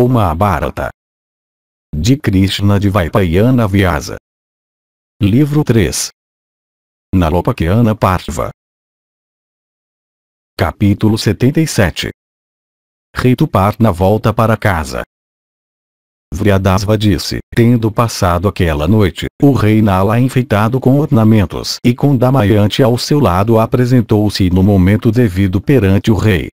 ou Mahabharata. De Krishna de Vaipayana Vyasa. Livro 3. Nalopakiana Parva. Capítulo 77. na volta para casa. Vriadasva disse, tendo passado aquela noite, o rei Nala enfeitado com ornamentos e com Damayante ao seu lado apresentou-se no momento devido perante o rei.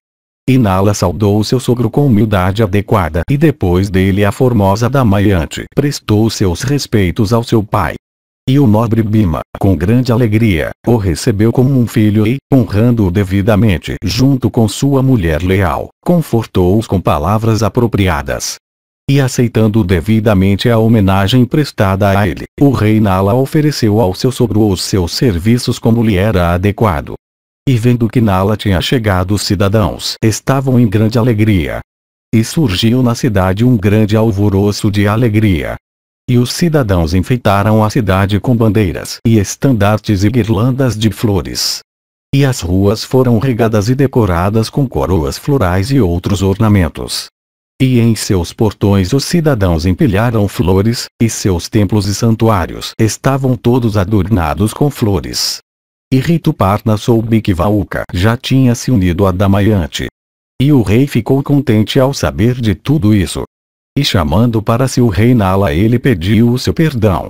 Inala saudou seu sogro com humildade adequada e depois dele a formosa Damayante prestou seus respeitos ao seu pai. E o nobre Bima, com grande alegria, o recebeu como um filho e, honrando-o devidamente junto com sua mulher leal, confortou-os com palavras apropriadas. E aceitando devidamente a homenagem prestada a ele, o rei Nala ofereceu ao seu sogro os seus serviços como lhe era adequado, e vendo que Nala tinha chegado os cidadãos estavam em grande alegria. E surgiu na cidade um grande alvoroço de alegria. E os cidadãos enfeitaram a cidade com bandeiras e estandartes e guirlandas de flores. E as ruas foram regadas e decoradas com coroas florais e outros ornamentos. E em seus portões os cidadãos empilharam flores, e seus templos e santuários estavam todos adornados com flores. E Rituparna soube que Vauca já tinha se unido a Damayante. E o rei ficou contente ao saber de tudo isso. E chamando para si o rei Nala ele pediu o seu perdão.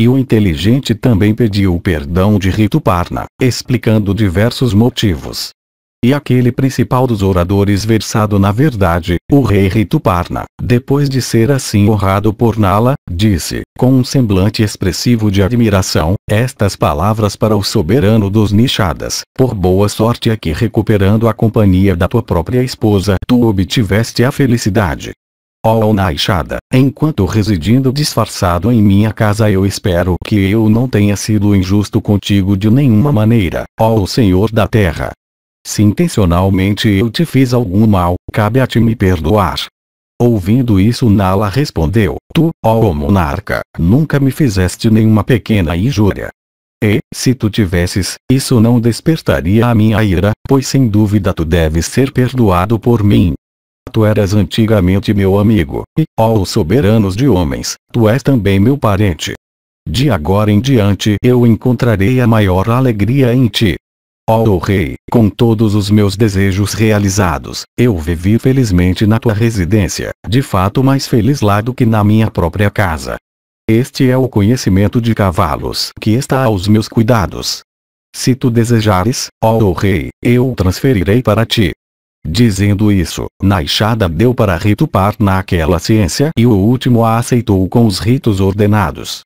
E o inteligente também pediu o perdão de Rituparna, explicando diversos motivos e aquele principal dos oradores versado na verdade, o rei Rituparna, depois de ser assim honrado por Nala, disse, com um semblante expressivo de admiração, estas palavras para o soberano dos Nishadas, por boa sorte é que recuperando a companhia da tua própria esposa tu obtiveste a felicidade. Ó oh, Naixada, enquanto residindo disfarçado em minha casa eu espero que eu não tenha sido injusto contigo de nenhuma maneira, ó oh, Senhor da Terra, se intencionalmente eu te fiz algum mal, cabe a ti me perdoar. Ouvindo isso Nala respondeu, Tu, ó monarca, nunca me fizeste nenhuma pequena injúria. E, se tu tivesses, isso não despertaria a minha ira, pois sem dúvida tu deves ser perdoado por mim. Tu eras antigamente meu amigo, e, ó soberanos de homens, tu és também meu parente. De agora em diante eu encontrarei a maior alegria em ti. Ó oh, oh rei, com todos os meus desejos realizados, eu vivi felizmente na tua residência, de fato mais feliz lá do que na minha própria casa. Este é o conhecimento de cavalos que está aos meus cuidados. Se tu desejares, ó oh, rei, eu o transferirei para ti. Dizendo isso, Naixada deu para Rito Par naquela ciência e o último a aceitou com os ritos ordenados.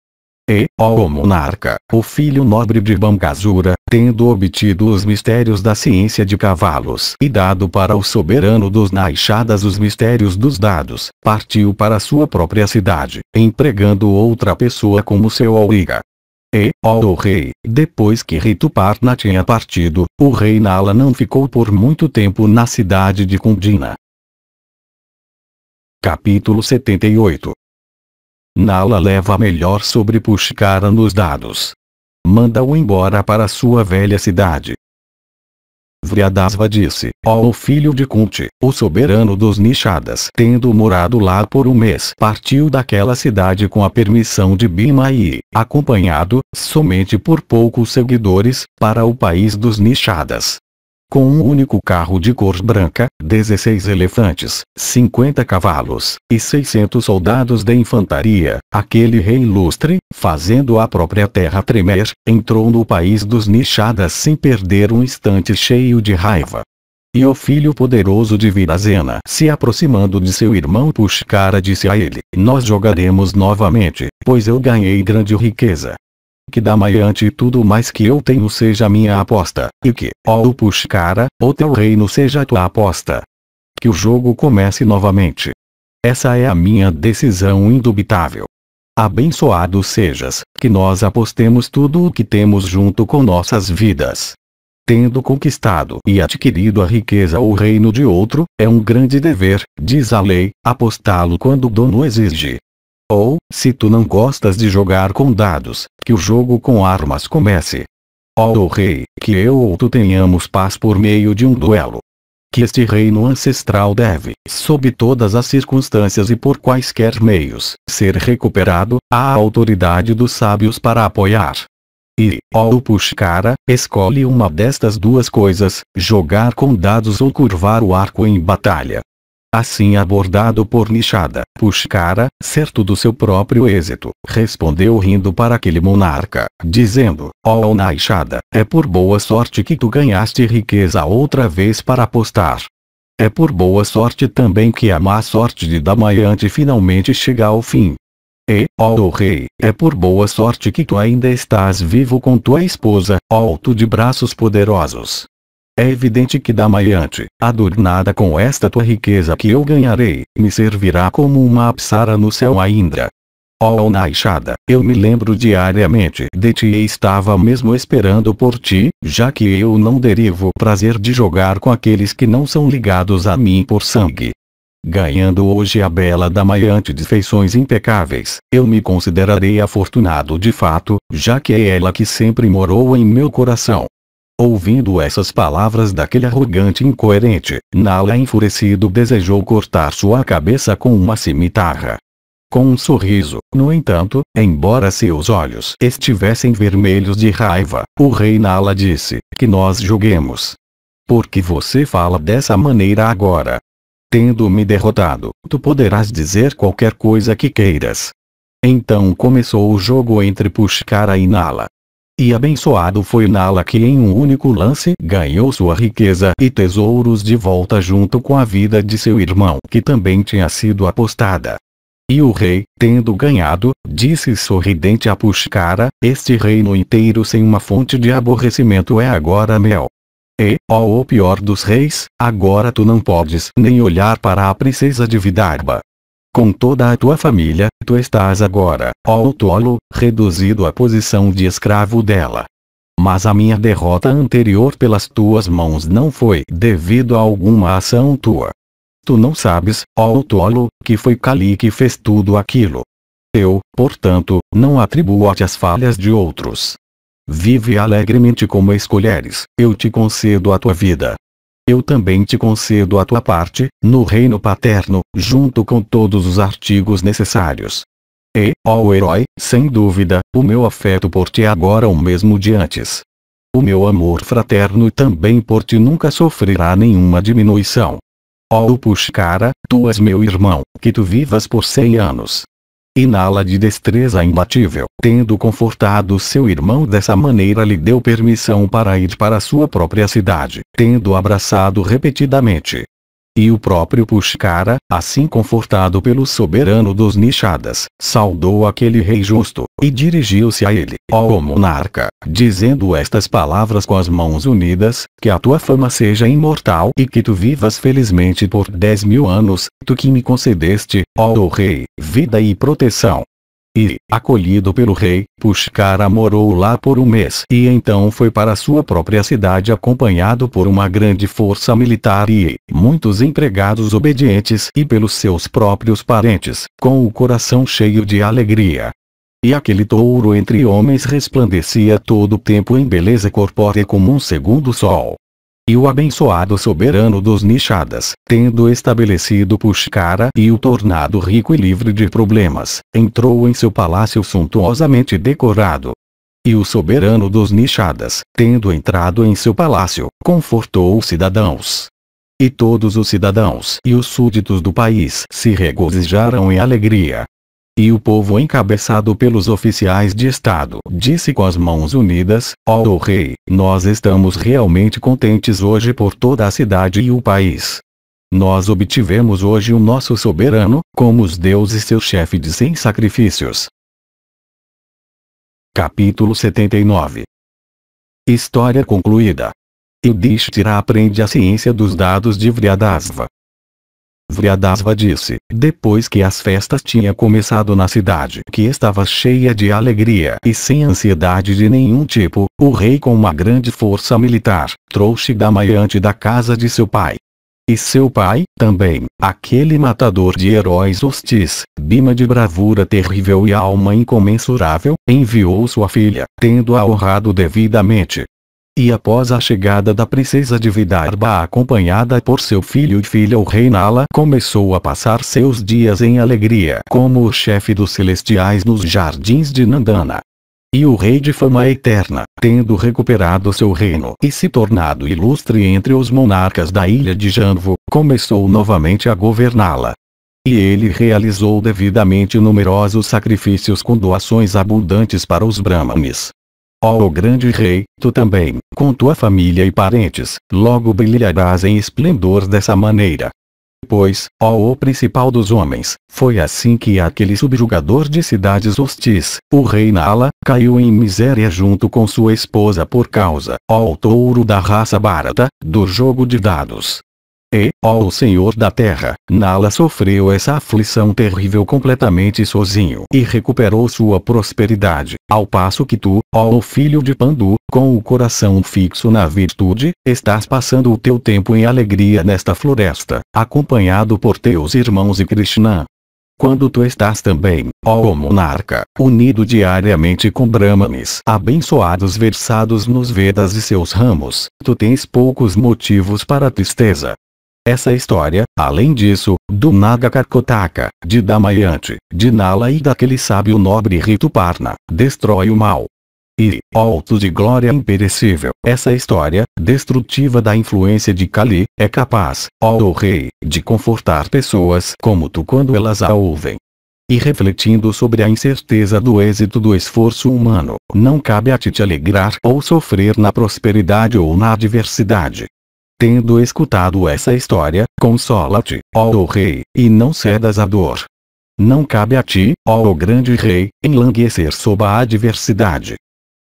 E, ó monarca, o filho nobre de Bangazura, tendo obtido os mistérios da ciência de cavalos e dado para o soberano dos Naixadas os mistérios dos dados, partiu para sua própria cidade, empregando outra pessoa como seu auriga. E, ó o rei, depois que Rituparna tinha partido, o rei Nala não ficou por muito tempo na cidade de Kundina. Capítulo 78 Nala leva a melhor sobre Pushkara nos dados. Manda-o embora para sua velha cidade. Vriadasva disse, ó oh, filho de Kunti, o soberano dos Nishadas, tendo morado lá por um mês, partiu daquela cidade com a permissão de Bhima e, acompanhado, somente por poucos seguidores, para o país dos Nishadas com um único carro de cor branca, 16 elefantes, 50 cavalos, e 600 soldados de infantaria, aquele rei ilustre, fazendo a própria terra tremer, entrou no país dos nichadas sem perder um instante cheio de raiva. E o filho poderoso de Virazena, se aproximando de seu irmão Pushkara disse a ele, nós jogaremos novamente, pois eu ganhei grande riqueza, que Damayante e tudo mais que eu tenho seja minha aposta, e que, ó oh, cara o teu reino seja tua aposta. Que o jogo comece novamente. Essa é a minha decisão indubitável. Abençoado sejas, que nós apostemos tudo o que temos junto com nossas vidas. Tendo conquistado e adquirido a riqueza ou reino de outro, é um grande dever, diz a lei, apostá-lo quando o dono exige. Ou, se tu não gostas de jogar com dados, que o jogo com armas comece. Ó oh, rei, que eu ou tu tenhamos paz por meio de um duelo. Que este reino ancestral deve, sob todas as circunstâncias e por quaisquer meios, ser recuperado, à autoridade dos sábios para apoiar. E, ó oh, Pushkara, escolhe uma destas duas coisas, jogar com dados ou curvar o arco em batalha. Assim abordado por Nishada, Pushkara, certo do seu próprio êxito, respondeu rindo para aquele monarca, dizendo, ó oh, Nishada, é por boa sorte que tu ganhaste riqueza outra vez para apostar. É por boa sorte também que a má sorte de Damayante finalmente chega ao fim. E, ó oh, rei, é por boa sorte que tu ainda estás vivo com tua esposa, ó oh, tu de braços poderosos, é evidente que da maiante, adornada com esta tua riqueza que eu ganharei, me servirá como uma apsara no céu a Indra. Ó oh, Naixada, eu me lembro diariamente de ti e estava mesmo esperando por ti, já que eu não derivo prazer de jogar com aqueles que não são ligados a mim por sangue. Ganhando hoje a bela Damayante de feições impecáveis, eu me considerarei afortunado de fato, já que é ela que sempre morou em meu coração. Ouvindo essas palavras daquele arrogante incoerente, Nala enfurecido desejou cortar sua cabeça com uma cimitarra. Com um sorriso, no entanto, embora seus olhos estivessem vermelhos de raiva, o rei Nala disse, que nós julguemos. Porque você fala dessa maneira agora? Tendo-me derrotado, tu poderás dizer qualquer coisa que queiras. Então começou o jogo entre Pushkara e Nala, e abençoado foi Nala que em um único lance ganhou sua riqueza e tesouros de volta junto com a vida de seu irmão que também tinha sido apostada. E o rei, tendo ganhado, disse sorridente a Pushkara, este reino inteiro sem uma fonte de aborrecimento é agora mel. E, ó o pior dos reis, agora tu não podes nem olhar para a princesa de Vidarba com toda a tua família, tu estás agora, ó tolo, reduzido à posição de escravo dela. Mas a minha derrota anterior pelas tuas mãos não foi devido a alguma ação tua. Tu não sabes, ó tolo, que foi Kali que fez tudo aquilo. Eu, portanto, não atribuo-te as falhas de outros. Vive alegremente como escolheres, eu te concedo a tua vida, eu também te concedo a tua parte, no reino paterno, junto com todos os artigos necessários. E, ó herói, sem dúvida, o meu afeto por ti é agora o mesmo de antes. O meu amor fraterno também por ti nunca sofrerá nenhuma diminuição. Ó Puxcara, tu és meu irmão, que tu vivas por cem anos. Inala de destreza imbatível. Tendo confortado seu irmão dessa maneira lhe deu permissão para ir para sua própria cidade. Tendo abraçado repetidamente e o próprio Pushkara, assim confortado pelo soberano dos Nichadas, saudou aquele rei justo, e dirigiu-se a ele, ó monarca, dizendo estas palavras com as mãos unidas, que a tua fama seja imortal e que tu vivas felizmente por dez mil anos, tu que me concedeste, ó rei, vida e proteção, e, acolhido pelo rei, Pushkara morou lá por um mês e então foi para sua própria cidade acompanhado por uma grande força militar e muitos empregados obedientes e pelos seus próprios parentes, com o coração cheio de alegria. E aquele touro entre homens resplandecia todo o tempo em beleza corpórea como um segundo sol e o abençoado soberano dos Nichadas, tendo estabelecido Pushkara e o tornado rico e livre de problemas, entrou em seu palácio suntuosamente decorado. E o soberano dos Nichadas, tendo entrado em seu palácio, confortou os cidadãos. E todos os cidadãos e os súditos do país se regozijaram em alegria, e o povo encabeçado pelos oficiais de Estado disse com as mãos unidas, ó oh, rei, nós estamos realmente contentes hoje por toda a cidade e o país. Nós obtivemos hoje o nosso soberano, como os deuses seu chefe de sem sacrifícios. Capítulo 79 História concluída. Yudhishthira aprende a ciência dos dados de Vriadasva, Vriadasva disse, depois que as festas tinha começado na cidade que estava cheia de alegria e sem ansiedade de nenhum tipo, o rei com uma grande força militar, trouxe Damaiante da casa de seu pai. E seu pai, também, aquele matador de heróis hostis, Bima de bravura terrível e alma incomensurável, enviou sua filha, tendo-a honrado devidamente, e após a chegada da princesa de Vidarba acompanhada por seu filho e filha o rei Nala começou a passar seus dias em alegria como o chefe dos celestiais nos jardins de Nandana. E o rei de fama eterna, tendo recuperado seu reino e se tornado ilustre entre os monarcas da ilha de Janvo, começou novamente a governá-la. E ele realizou devidamente numerosos sacrifícios com doações abundantes para os Brahmanes, Ó oh, grande rei, tu também, com tua família e parentes, logo brilharás em esplendor dessa maneira. Pois, ó o principal dos homens, foi assim que aquele subjugador de cidades hostis, o rei Nala, caiu em miséria junto com sua esposa por causa, ó o touro da raça barata, do jogo de dados. E, ó o Senhor da Terra, Nala sofreu essa aflição terrível completamente sozinho e recuperou sua prosperidade, ao passo que tu, ó o filho de Pandu, com o coração fixo na virtude, estás passando o teu tempo em alegria nesta floresta, acompanhado por teus irmãos e Krishna. Quando tu estás também, ó monarca, unido diariamente com brahmanes abençoados versados nos Vedas e seus ramos, tu tens poucos motivos para tristeza, essa história, além disso, do Naga Karkotaka, de Damayanti, de Nala e daquele sábio nobre Rito Parna, destrói o mal. E, alto de glória imperecível, essa história, destrutiva da influência de Kali, é capaz, ó oh rei, de confortar pessoas como tu quando elas a ouvem. E refletindo sobre a incerteza do êxito do esforço humano, não cabe a ti te alegrar ou sofrer na prosperidade ou na adversidade, Tendo escutado essa história, consola-te, ó o rei, e não cedas à dor. Não cabe a ti, ó o grande rei, enlanguecer sob a adversidade.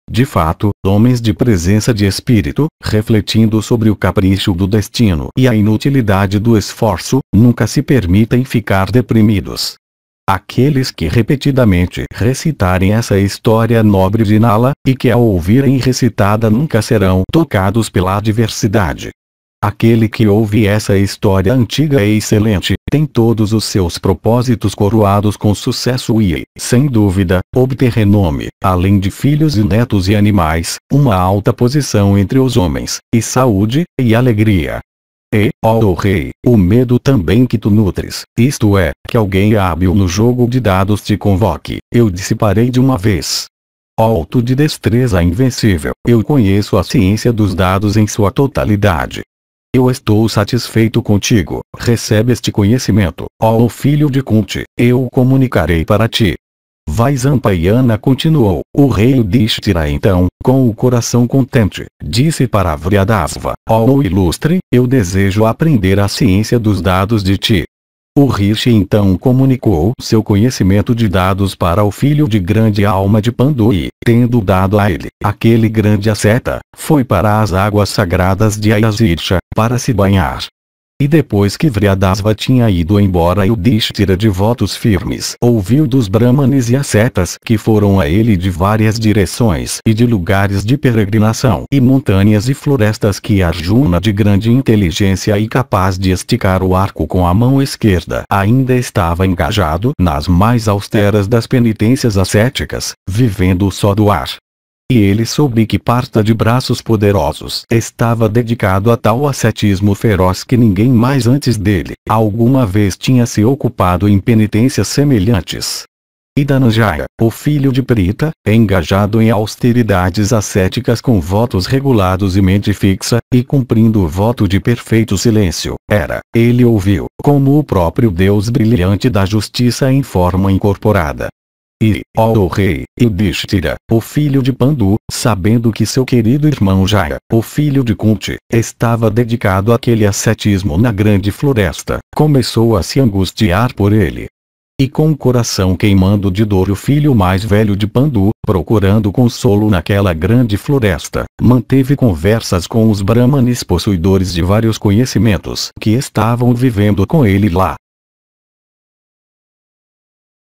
De fato, homens de presença de espírito, refletindo sobre o capricho do destino e a inutilidade do esforço, nunca se permitem ficar deprimidos. Aqueles que repetidamente recitarem essa história nobre de Nala, e que a ouvirem recitada nunca serão tocados pela adversidade. Aquele que ouve essa história antiga é excelente, tem todos os seus propósitos coroados com sucesso e, sem dúvida, obter renome, além de filhos e netos e animais, uma alta posição entre os homens, e saúde, e alegria. E, ó oh rei, o medo também que tu nutres, isto é, que alguém hábil no jogo de dados te convoque, eu dissiparei de uma vez. Alto de destreza invencível, eu conheço a ciência dos dados em sua totalidade, eu estou satisfeito contigo. Recebe este conhecimento, ó oh filho de Kunti, eu o comunicarei para ti. Vaisampayana continuou. O rei Udhishthira então, com o coração contente, disse para Vriadasva, ó oh ilustre, eu desejo aprender a ciência dos dados de ti. O Rishi então comunicou seu conhecimento de dados para o filho de grande alma de Pandu e, tendo dado a ele aquele grande asceta, foi para as águas sagradas de Ayazircha, para se banhar. E depois que Vriadasva tinha ido embora e o Dishtira de votos firmes ouviu dos brahmanes e ascetas que foram a ele de várias direções e de lugares de peregrinação e montanhas e florestas que Arjuna de grande inteligência e capaz de esticar o arco com a mão esquerda ainda estava engajado nas mais austeras das penitências ascéticas, vivendo só do ar, e ele soube que Parta de Braços Poderosos estava dedicado a tal ascetismo feroz que ninguém mais antes dele alguma vez tinha se ocupado em penitências semelhantes. E Dananjaya, o filho de Prita, engajado em austeridades ascéticas com votos regulados e mente fixa, e cumprindo o voto de perfeito silêncio, era, ele ouviu, como o próprio Deus brilhante da justiça em forma incorporada, e, ó o rei, Yudhishthira, o filho de Pandu, sabendo que seu querido irmão Jaya, o filho de Kunti, estava dedicado àquele ascetismo na grande floresta, começou a se angustiar por ele. E com o coração queimando de dor o filho mais velho de Pandu, procurando consolo naquela grande floresta, manteve conversas com os brahmanes possuidores de vários conhecimentos que estavam vivendo com ele lá.